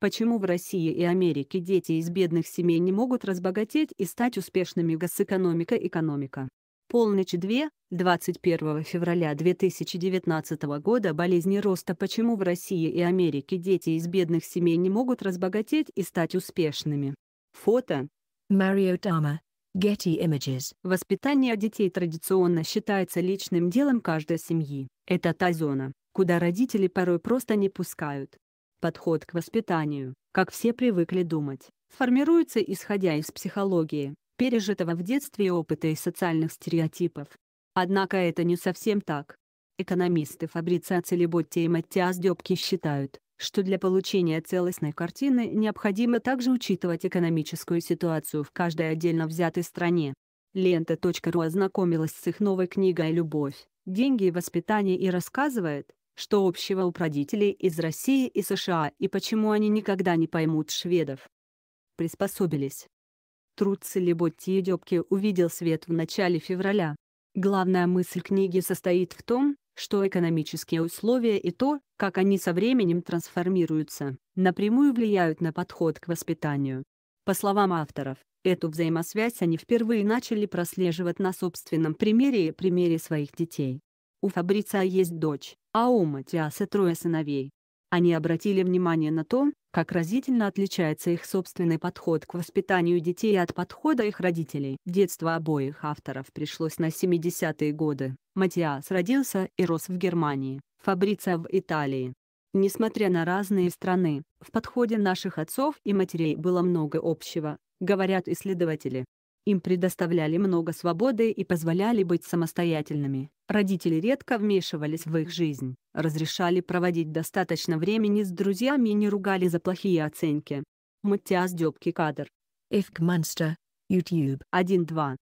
Почему в России и Америке дети из бедных семей не могут разбогатеть и стать успешными госэкономика экономика? Полночь 2, 21 февраля 2019 года болезни роста «Почему в России и Америке дети из бедных семей не могут разбогатеть и стать успешными?» Фото. Марио Тама Getty Images. Воспитание детей традиционно считается личным делом каждой семьи. Это та зона, куда родители порой просто не пускают, подход к воспитанию, как все привыкли думать, формируется исходя из психологии, пережитого в детстве опыта и социальных стереотипов. Однако это не совсем так. Экономисты Фабрица Целеботти и Маттиас Дёбки считают, что для получения целостной картины необходимо также учитывать экономическую ситуацию в каждой отдельно взятой стране. Лента.ру ознакомилась с их новой книгой «Любовь, деньги и воспитание» и рассказывает, что общего у родителей из России и США и почему они никогда не поймут шведов? Приспособились. Труд Целеботти и Дёбки увидел свет в начале февраля. Главная мысль книги состоит в том, что экономические условия и то, как они со временем трансформируются, напрямую влияют на подход к воспитанию. По словам авторов, эту взаимосвязь они впервые начали прослеживать на собственном примере и примере своих детей. У Фабрица есть дочь, а у Матиаса трое сыновей. Они обратили внимание на то, как разительно отличается их собственный подход к воспитанию детей от подхода их родителей. Детство обоих авторов пришлось на 70-е годы. Матиас родился и рос в Германии, Фабрица в Италии. Несмотря на разные страны, в подходе наших отцов и матерей было много общего, говорят исследователи. Им предоставляли много свободы и позволяли быть самостоятельными, Родители редко вмешивались в их жизнь, разрешали проводить достаточно времени с друзьями и не ругали за плохие оценки. Матиас Дёбки кадр. Эфк Монстр. YouTube. 1-2.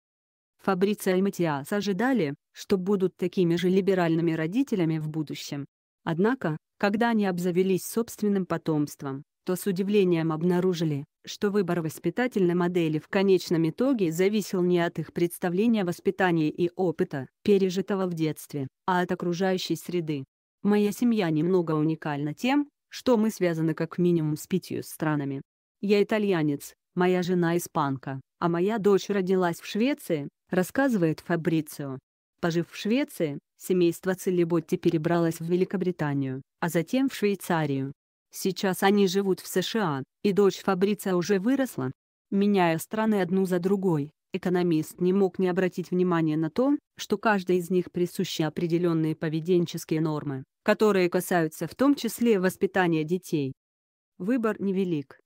Фабриция и Матиас ожидали, что будут такими же либеральными родителями в будущем. Однако, когда они обзавелись собственным потомством, то с удивлением обнаружили, что выбор воспитательной модели в конечном итоге зависел не от их представления о воспитании и опыта, пережитого в детстве, а от окружающей среды. Моя семья немного уникальна тем, что мы связаны как минимум с пятью странами. Я итальянец, моя жена испанка, а моя дочь родилась в Швеции, рассказывает Фабрицио. Пожив в Швеции, семейство Целиботти перебралось в Великобританию, а затем в Швейцарию, Сейчас они живут в США, и дочь Фабрица уже выросла. Меняя страны одну за другой, экономист не мог не обратить внимания на то, что каждой из них присущи определенные поведенческие нормы, которые касаются в том числе воспитания детей. Выбор невелик.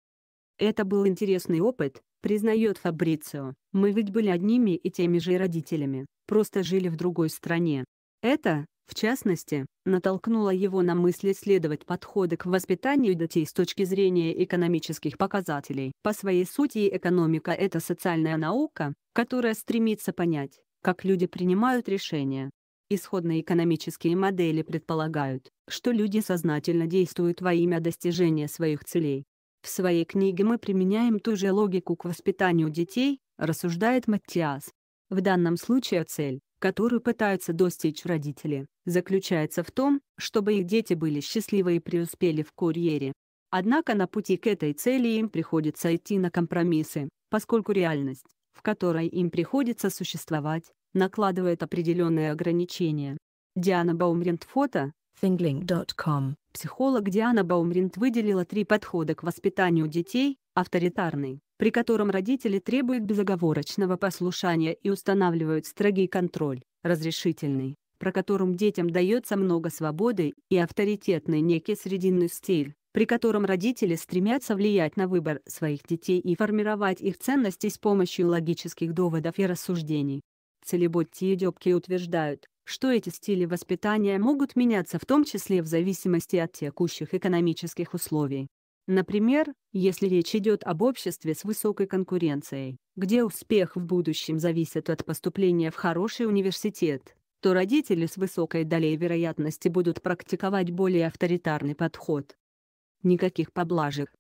Это был интересный опыт, признает Фабрицио, мы ведь были одними и теми же родителями, просто жили в другой стране. Это, в частности, натолкнуло его на мысли следовать подходы к воспитанию детей с точки зрения экономических показателей. По своей сути экономика – это социальная наука, которая стремится понять, как люди принимают решения. Исходные экономические модели предполагают, что люди сознательно действуют во имя достижения своих целей. В своей книге мы применяем ту же логику к воспитанию детей, рассуждает Маттиас. В данном случае цель которую пытаются достичь родители, заключается в том, чтобы их дети были счастливы и преуспели в курьере. Однако на пути к этой цели им приходится идти на компромиссы, поскольку реальность, в которой им приходится существовать, накладывает определенные ограничения. Диана Баумрент фото thinglink.com Психолог Диана Баумринт выделила три подхода к воспитанию детей – авторитарный, при котором родители требуют безоговорочного послушания и устанавливают строгий контроль, разрешительный, про котором детям дается много свободы, и авторитетный некий срединный стиль, при котором родители стремятся влиять на выбор своих детей и формировать их ценности с помощью логических доводов и рассуждений. Целеботти и Дёбки утверждают, что эти стили воспитания могут меняться в том числе в зависимости от текущих экономических условий. Например, если речь идет об обществе с высокой конкуренцией, где успех в будущем зависит от поступления в хороший университет, то родители с высокой долей вероятности будут практиковать более авторитарный подход. Никаких поблажек.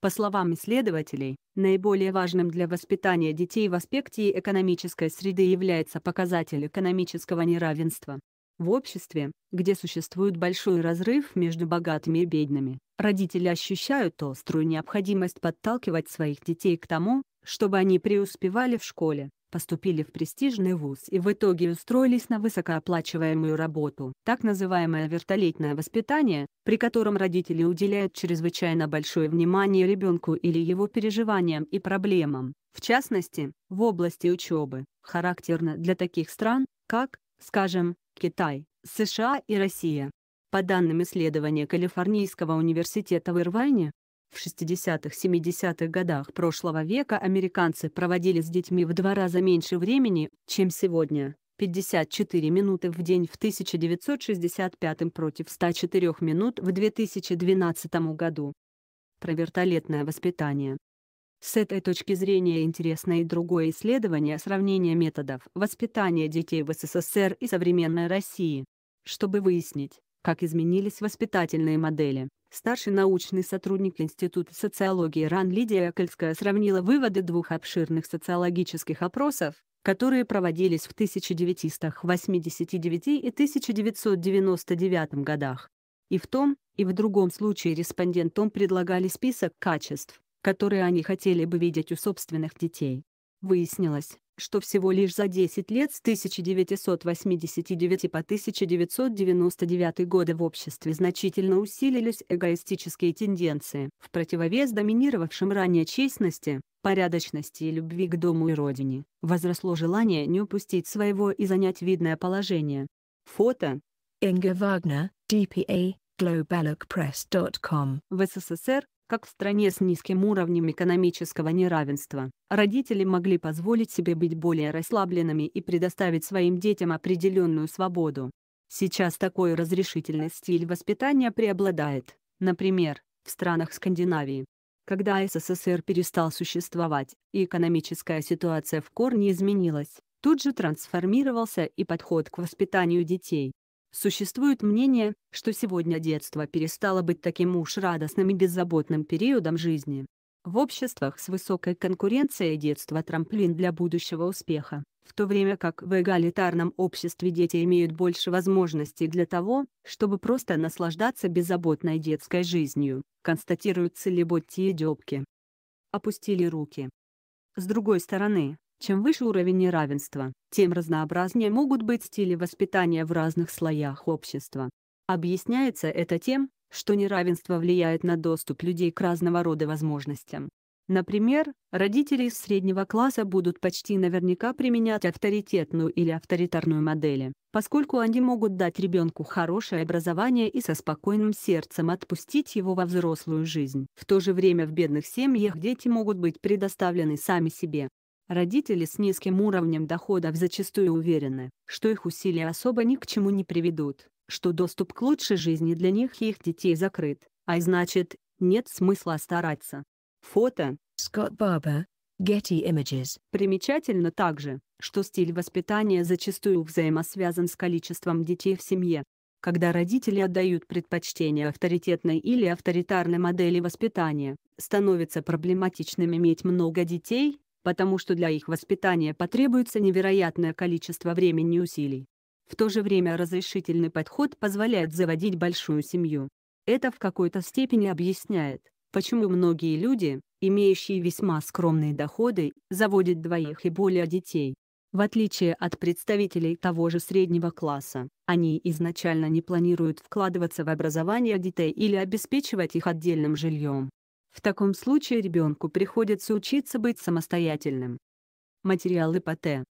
По словам исследователей, наиболее важным для воспитания детей в аспекте экономической среды является показатель экономического неравенства. В обществе, где существует большой разрыв между богатыми и бедными, родители ощущают острую необходимость подталкивать своих детей к тому, чтобы они преуспевали в школе, поступили в престижный вуз и в итоге устроились на высокооплачиваемую работу. Так называемое вертолетное воспитание, при котором родители уделяют чрезвычайно большое внимание ребенку или его переживаниям и проблемам, в частности, в области учебы, характерно для таких стран, как скажем, Китай, США и Россия. По данным исследования Калифорнийского университета в Ирвайне, в 60-70-х годах прошлого века американцы проводили с детьми в два раза меньше времени, чем сегодня, 54 минуты в день в 1965 против 104 минут в 2012 году. Про вертолетное воспитание. С этой точки зрения интересно и другое исследование сравнения методов воспитания детей в СССР и современной России. Чтобы выяснить, как изменились воспитательные модели, старший научный сотрудник Института социологии РАН Лидия Кольская сравнила выводы двух обширных социологических опросов, которые проводились в 1989 и 1999 годах. И в том, и в другом случае респондентам предлагали список качеств, которые они хотели бы видеть у собственных детей. Выяснилось, что всего лишь за 10 лет с 1989 по 1999 годы в обществе значительно усилились эгоистические тенденции. В противовес доминировавшим ранее честности, порядочности и любви к дому и родине, возросло желание не упустить своего и занять видное положение. Фото. Инга Вагнер, DPA, globallookpress.com В СССР, как в стране с низким уровнем экономического неравенства, родители могли позволить себе быть более расслабленными и предоставить своим детям определенную свободу. Сейчас такой разрешительный стиль воспитания преобладает, например, в странах Скандинавии. Когда СССР перестал существовать, и экономическая ситуация в корне изменилась, тут же трансформировался и подход к воспитанию детей. Существует мнение, что сегодня детство перестало быть таким уж радостным и беззаботным периодом жизни. В обществах с высокой конкуренцией детство – трамплин для будущего успеха, в то время как в эгалитарном обществе дети имеют больше возможностей для того, чтобы просто наслаждаться беззаботной детской жизнью, констатируют Целеботти и Дёбки. Опустили руки. С другой стороны, чем выше уровень неравенства, тем разнообразнее могут быть стили воспитания в разных слоях общества. Объясняется это тем, что неравенство влияет на доступ людей к разного рода возможностям. Например, родители из среднего класса будут почти наверняка применять авторитетную или авторитарную модели, поскольку они могут дать ребенку хорошее образование и со спокойным сердцем отпустить его во взрослую жизнь. В то же время в бедных семьях дети могут быть предоставлены сами себе, Родители с низким уровнем доходов зачастую уверены, что их усилия особо ни к чему не приведут, что доступ к лучшей жизни для них и их детей закрыт, а значит, нет смысла стараться. Фото. Скотт Барбер. Getty Images. Примечательно также, что стиль воспитания зачастую взаимосвязан с количеством детей в семье. Когда родители отдают предпочтение авторитетной или авторитарной модели воспитания, становится проблематичным иметь много детей, потому что для их воспитания потребуется невероятное количество времени и усилий. В то же время разрешительный подход позволяет заводить большую семью. Это в какой-то степени объясняет, почему многие люди, имеющие весьма скромные доходы, заводят двоих и более детей. В отличие от представителей того же среднего класса, они изначально не планируют вкладываться в образование детей или обеспечивать их отдельным жильем. В таком случае ребенку приходится учиться быть самостоятельным. Материалы по Т.